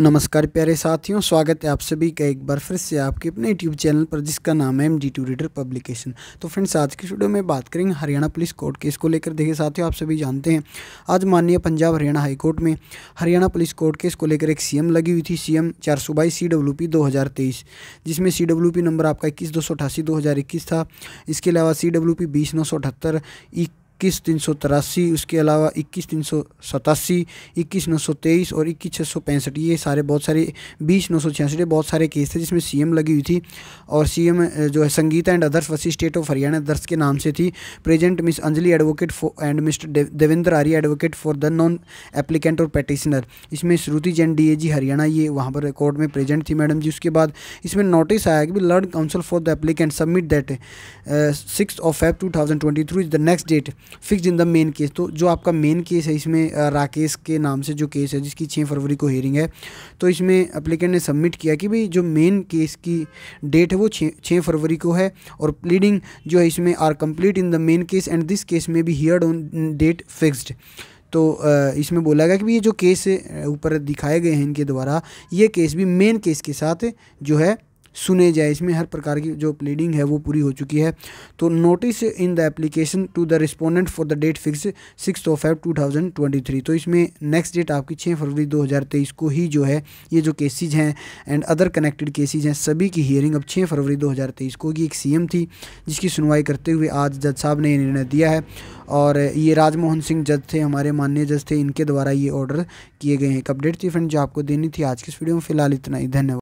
नमस्कार प्यारे साथियों स्वागत है आप सभी का एक बार फिर से आपके अपने यूट्यूब चैनल पर जिसका नाम है M D to reader publication तो फ्रेंड्स आज की वीडियो में बात करेंगे हरियाणा पुलिस कोर्ट केस को लेकर देखिए साथियों आप सभी जानते हैं आज माननीय पंजाब हरियाणा हाईकोर्ट में हरियाणा पुलिस कोर्ट केस को लेकर एक सी लगी हुई थी सी एम चार सौ बाईस सी पी दो हज़ार तेईस जिसमें सी डब्ल्यू पी नंबर आपका इक्कीस दो सौ अठासी दो हज़ार इक्कीस था इसके अलावा सी डब्ल्यू पी बीस नौ सौ अठहत्तर e इक्कीस तीन सौ तिरासी उसके अलावा इक्कीस तीन सौ सतासी इक्कीस नौ सौ तेईस और इक्कीस छः सौ पैंसठ ये सारे बहुत सारे बीस नौ सौ छियासठ बहुत सारे केस थे जिसमें सीएम लगी हुई थी और सीएम जो है Sangeeta and others versus state of Haryana दर्स के नाम से थी present miss Anjali advocate and mister Devendra Arya advocate for the non applicant और पटिशनर इसमें श्रुति जैन डी हरियाणा ये वहाँ पर कोर्ट में प्रेजेंट थी मैडम जी उसके बाद इसमें नोटिस आया कि learn counsel for the applicant submit that six of Feb two thousand twenty three is the next date fix in the main case तो जो आपका मेन केस है इसमें राकेश के नाम से जो केस है जिसकी छः फरवरी को हेयरिंग है तो इसमें अप्लीकेंट ने सबमिट किया कि भाई जो मेन केस की डेट है वो छः फरवरी को है और प्लीडिंग जो है इसमें are complete in the main case and this case में be heard on date fixed तो इसमें बोला गया कि ये जो केस ऊपर दिखाए गए हैं इनके द्वारा ये केस भी मेन केस के साथ जो है सुने जाए इसमें हर प्रकार की जो प्लीडिंग है वो पूरी हो चुकी है तो notice in the application to the respondent for the date fix six of five two thousand twenty three तो इसमें नेक्स्ट डेट आपकी छः फरवरी दो हज़ार तेईस को ही जो है ये जो केसेज हैं एंड अदर कनेक्टेड केसेज हैं सभी की हियरिंग अब छः फरवरी दो हज़ार तेईस को ही एक सी एम थी जिसकी सुनवाई करते हुए आज जज साहब ने ये निर्णय दिया है और ये राजमोहन सिंह जज थे हमारे माननीय जज थे इनके द्वारा ये ऑर्डर किए गए हैं एक अपडेट थी फ्रेंड जो आपको देनी थी आज की इस वीडियो में फिलहाल इतना ही धन्यवाद